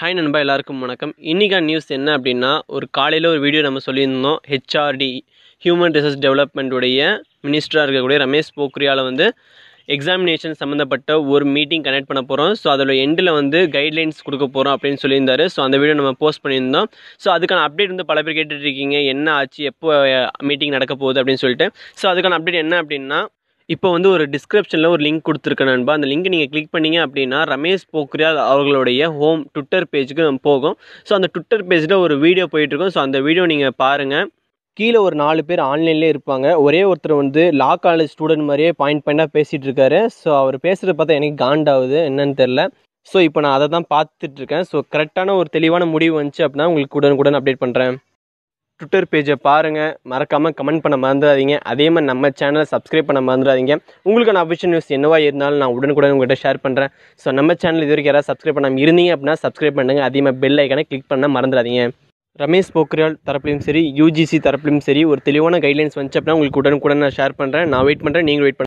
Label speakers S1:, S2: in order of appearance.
S1: hi நண்பா எல்லாருக்கும் வணக்கம் இன்றைக்கான நியூஸ் என்ன அப்படின்னா ஒரு காலையில் ஒரு வீடியோ நம்ம சொல்லியிருந்தோம் ஹெச்ஆர்டி ஹியூமன் ரிசோர்ஸ் டெவலப்மெண்ட்டுடைய மினிஸ்டராக இருக்கக்கூடிய ரமேஷ் போக்ரியால் வந்து எக்ஸாமினேஷன் சம்மந்தப்பட்ட ஒரு மீட்டிங் கனெக்ட் பண்ண போகிறோம் ஸோ அதோட எண்டில் வந்து கைட்லைன்ஸ் கொடுக்க போகிறோம் அப்படின்னு சொல்லியிருந்தாரு ஸோ அந்த வீடியோ நம்ம போஸ்ட் பண்ணியிருந்தோம் ஸோ அதுக்கான அப்டேட் வந்து பல பேர் கேட்டுட்ருக்கீங்க என்ன ஆச்சு எப்போ மீட்டிங் நடக்க போகுது அப்படின்னு சொல்லிட்டு ஸோ அதுக்கான அப்டேட் என்ன அப்படின்னா இப்போ வந்து ஒரு டிஸ்கிரிப்ஷனில் ஒரு லிங்க் கொடுத்துருக்கேன் நண்பா அந்த லிங்க் நீங்கள் கிளிக் பண்ணிங்க அப்படின்னா ரமேஷ் போக்ரியால் அவர்களுடைய ஹோம் ட்விட்டர் பேஜுக்கு போகும் ஸோ அந்த ட்விட்டர் பேஜில் ஒரு வீடியோ போயிட்டுருக்கோம் ஸோ அந்த வீடியோ நீங்கள் பாருங்கள் கீழே ஒரு நாலு பேர் ஆன்லைன்லேயே இருப்பாங்க ஒரே ஒருத்தர் வந்து லா காலேஜ் ஸ்டூடெண்ட் மாதிரியே பாயிண்ட் பாயிண்டாக பேசிகிட்டு இருக்காரு ஸோ அவர் பேசுகிறத பார்த்தா எனக்கு காண்டாகுது என்னன்னு தெரில ஸோ இப்போ நான் அதை தான் பார்த்துட்ருக்கேன் ஸோ கரெக்டான ஒரு தெளிவான முடிவு வந்துச்சு அப்படின்னா உங்களுக்கு உடனுக்குடன் அப்டேட் பண்ணுறேன் ட்விட்டர் பேஜை பாருங்கள் மறக்காமல் கமெண்ட் பண்ண மறந்துடாதீங்க அதே மாதிரி நம்ம சேனலை சப்ஸ்கிரைப் பண்ண மறந்துடாதீங்க உங்களுக்கான அபிஷன் நியூஸ் என்னவா இருந்தாலும் நான் உடனுக்குடன் உங்கள்கிட்ட ஷேர் பண்ணுறேன் ஸோ நம்ம சேனல் இது வரைக்கும் யாராவது சப்ஸ்கிரைப் பண்ணாமல் இருந்தீங்க அப்படின்னா சப்ஸ்கிரைப் பண்ணுங்கள் அதே மாதிரி பெல் ஐக்கனை கிளிக் பண்ண மறந்துடாதீங்க ரமேஷ் போக்ரியால் தரப்புலையும் சரி யூஜிசி தரப்புலையும் சரி ஒரு தெளிவான கைட்லைன்ஸ் வந்துச்சு அப்படின்னா உங்களுக்கு உடனுக்குடன் நான் ஷேர் பண்ணுறேன் நான் வெயிட் பண்ணுறேன் நீங்கள் வெயிட் பண்ணுறேன்